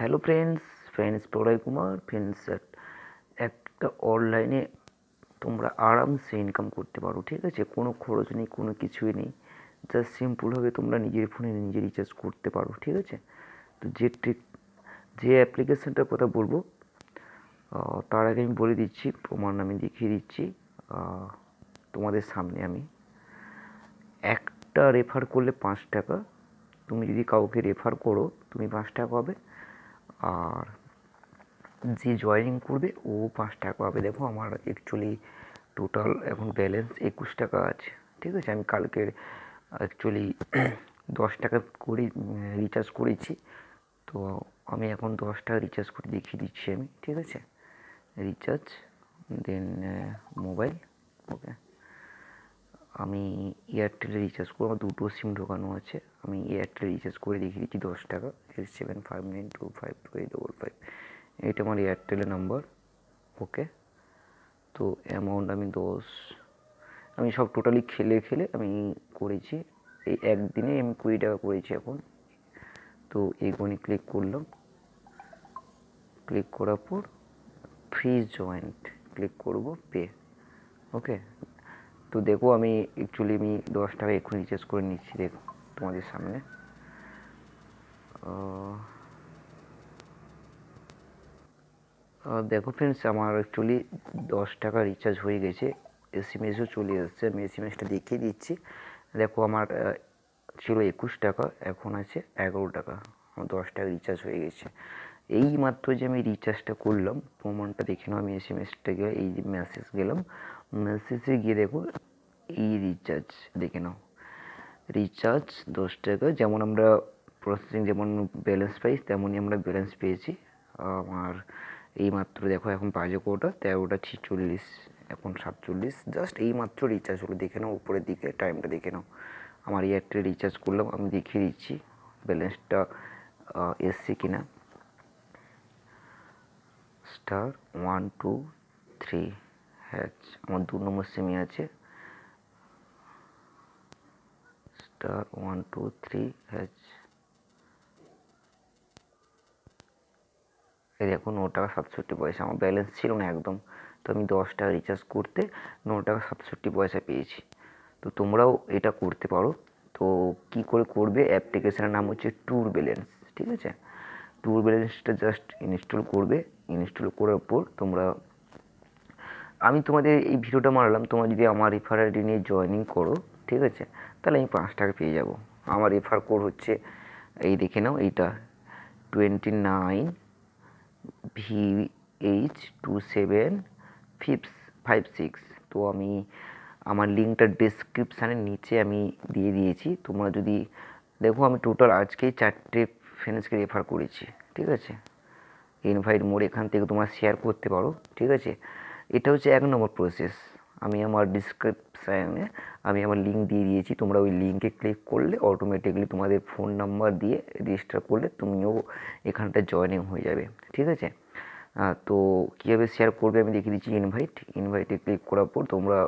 hello friends friends Pralay Kumar friends একটা অনলাইনে তোমরা আরামসে ইনকাম করতে পারো ঠিক আছে কোনো খরচ নেই কোনো কিছুই নেই জাস্ট সিম্পলভাবে তোমরা নিজের ফোনে নিজে রিচার্জ করতে পারো ঠিক আছে তো যে ট্রিক যে অ্যাপ্লিকেশানটার কথা বলবো তার আগে আমি বলে দিচ্ছি প্রমাণ আমি দেখিয়ে দিচ্ছি তোমাদের সামনে আমি একটা রেফার করলে পাঁচ টাকা তুমি যদি কাউকে রেফার করো তুমি পাঁচ টাকা পাবে আর যে জয়েনিং করবে ও পাঁচ টাকা পাবে দেখো আমার অ্যাকচুয়ালি টোটাল এখন ব্যালেন্স একুশ টাকা আছে ঠিক আছে আমি কালকের অ্যাকচুয়ালি দশ টাকা করে রিচার্জ করেছি তো আমি এখন দশ টাকা রিচার্জ করে দেখিয়ে দিচ্ছি আমি ঠিক আছে রিচার্জ দেন মোবাইল ওকে আমি এয়ারটেলে রিচার্জ করবো আমার দুটো সিম ঢোকানো আছে আমি এয়ারটেলে রিচার্জ করে দেখিয়ে দিচ্ছি দশ টাকা six seven five nine two five দুই ডবল ফাইভ এইটা আমার এয়ারটেলের নাম্বার ওকে তো অ্যামাউন্ট আমি দশ আমি সব টোটালি খেলে খেলে আমি করেছি এই একদিনে আমি কুড়ি টাকা করেছি এখন তো এগোনি ক্লিক করলাম ক্লিক করার পর ফ্রি জয়েন্ট ক্লিক করব পে ওকে তো দেখো আমি অ্যাকচুয়ালি আমি দশ টাকা এক্ষুনি রিচার্জ করে নিচ্ছি দেখো তোমাদের সামনে দেখো ফ্রেন্ডস আমার অ্যাকচুয়ালি দশ টাকা রিচার্জ হয়ে গেছে এসও চলে এসছে আমি এসটা দেখিয়ে দিচ্ছি দেখো আমার ছিল একুশ টাকা এখন আছে এগারো টাকা আমার দশ টাকা রিচার্জ হয়ে গেছে এই মাত্র যে আমি রিচার্জটা করলাম প্রমাণটা দেখে নাও আমি এসটা গেলাম এই যে মেসেজ গেলাম মেসেজে গিয়ে দেখো এই রিচার্জ দেখে নাও রিচার্জ দশ টাকা যেমন আমরা প্রসেসিং যেমন ব্যালেন্স পাই তেমনই আমরা ব্যালেন্স পেয়েছি আমার এইমাত্র দেখো এখন বাজে কোটা তেরোটা ছিচল্লিশ এখন সাতচল্লিশ জাস্ট এইমাত্র রিচার্জ হলো দেখে নাও উপরের দিকে টাইমটা দেখে নাও আমার এয়ারটেল রিচার্জ করলাম আমি দেখিয়ে দিচ্ছি ব্যালেন্সটা এসছে কি না star one two three hash আমার দু নম্বর সিমি আছে star one two three hash এই দেখুন ন টাকা সাতষট্টি পয়সা আমার ব্যালেন্স ছিল না একদম তো আমি দশ টাকা রিচার্জ করতে ন টাকা সাতষট্টি পয়সা পেয়েছি তো তোমরাও এটা করতে পারো তো কি করে করবে অ্যাপ্লিকেশানের নাম হচ্ছে ট্যুর ব্যালেন্স ঠিক আছে ট্যুর ব্যালেন্সটা জাস্ট ইনস্টল করবে ইনস্টল করার পর তোমরা আমি তোমাদের এই ভিডিওটা মারলাম তোমার যদি আমার রেফার আইডি নিয়ে জয়নিং করো ঠিক আছে তাহলে আমি পাঁচ টাকা পেয়ে যাব আমার রেফার কোড হচ্ছে এই দেখে নাও এইটা twenty nine V H two seven fifty five six তো আমি আমার লিঙ্কটা ডিসক্রিপশানের নিচে আমি দিয়ে দিয়েছি তোমরা যদি দেখো আমি টোটাল আজকেই চারটে ফ্রেন্ডসকে রেফার করেছি ঠিক আছে ইনভাইট মোড এখান থেকে তোমরা শেয়ার করতে পারো ঠিক আছে এটা হচ্ছে এক নম্বর প্রসেস আমি আমার ডিসক্রিপশানে আমি আমার লিঙ্ক দিয়ে দিয়েছি তোমরা ওই লিঙ্কে ক্লিক করলে অটোমেটিকলি তোমাদের ফোন নাম্বার দিয়ে রেজিস্টার করলে তুমিও এখানটা জয়নিং হয়ে যাবে ঠিক আছে তো কীভাবে শেয়ার করবে আমি দেখিয়ে দিচ্ছি ইনভাইট ইনভাইটে ক্লিক করার পর তোমরা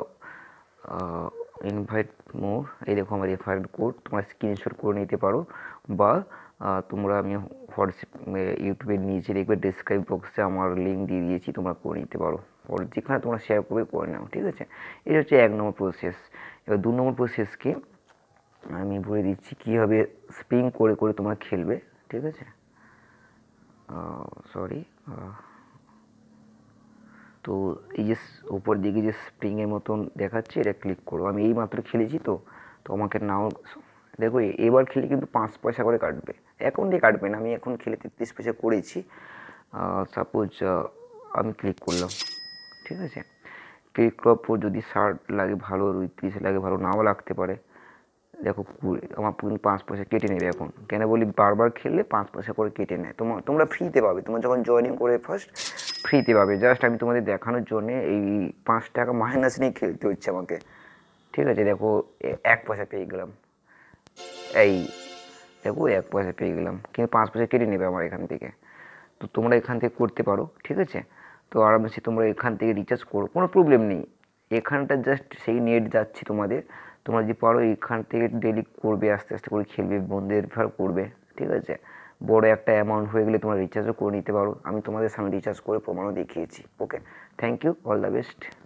ইনভাইট মোর এই দেখো আমার রেফারেল কোড তোমরা স্ক্রিনশট করে নিতে পারো বা তোমরা আমি হোয়াটসঅ্যাপ ইউটিউবের নিচে দেখবে ডিসক্রাইব বক্সে আমার লিঙ্ক দিয়ে দিয়েছি তোমরা করে নিতে পারো যেখানে তোমরা শেয়ার করবে করে নাও ঠিক আছে এটা হচ্ছে এক নম্বর প্রসেস এবার দু নম্বর প্রসেসকে আমি বলে দিচ্ছি কীভাবে স্পিং করে করে তোমরা খেলবে ঠিক আছে সরি তো এই যে ওপর দিকে যে স্প্রিংয়ের মতন দেখাচ্ছে এটা ক্লিক করো আমি এই মাত্র খেলেছি তো তো আমাকে নাও দেখো এবার খেলে কিন্তু পাঁচ পয়সা করে কাটবে এখন দিয়ে কাটবে না আমি এখন খেলে তেত্রিশ পয়সা করেছি সাপোজ আমি ক্লিক করলাম ঠিক আছে ক্রিক যদি শার্ট লাগে ভালো ঋতিস লাগে ভালো নাও লাগতে পারে দেখো আমার কিন্তু পাঁচ পয়সা কেটে নেবে এখন কেন বলি বারবার খেললে পাঁচ পয়সা করে কেটে নেয় তোমার তোমরা ফ্রিতে পাবে তোমরা যখন জয়েনিং করে ফার্স্ট ফ্রিতে পাবে জাস্ট আমি তোমাদের দেখানোর জন্যে এই পাঁচ টাকা মাইনাস নিয়ে খেলতে হচ্ছে আমাকে ঠিক আছে দেখো এক পয়সা পেয়ে গেলাম এই দেখো এক পয়সা পেয়ে গেলাম কিন্তু পাঁচ পয়সা কেটে নেবে আমার এখান থেকে তো তোমরা এখান থেকে করতে পারো ঠিক আছে তো আরামসে তোমরা এখান থেকে রিচার্জ করো কোনো প্রবলেম নেই এখানটা জাস্ট সেই নেট যাচ্ছে তোমাদের তোমরা যদি পারো এখান থেকে ডেলি করবে আস্তে আস্তে করে খেলবে বন্ধুদের ফার করবে ঠিক আছে বড় একটা অ্যামাউন্ট হয়ে গেলে তোমরা রিচার্জও করে নিতে পারো আমি তোমাদের সামনে রিচার্জ করে প্রমাণও দেখিয়েছি okay thank you all the best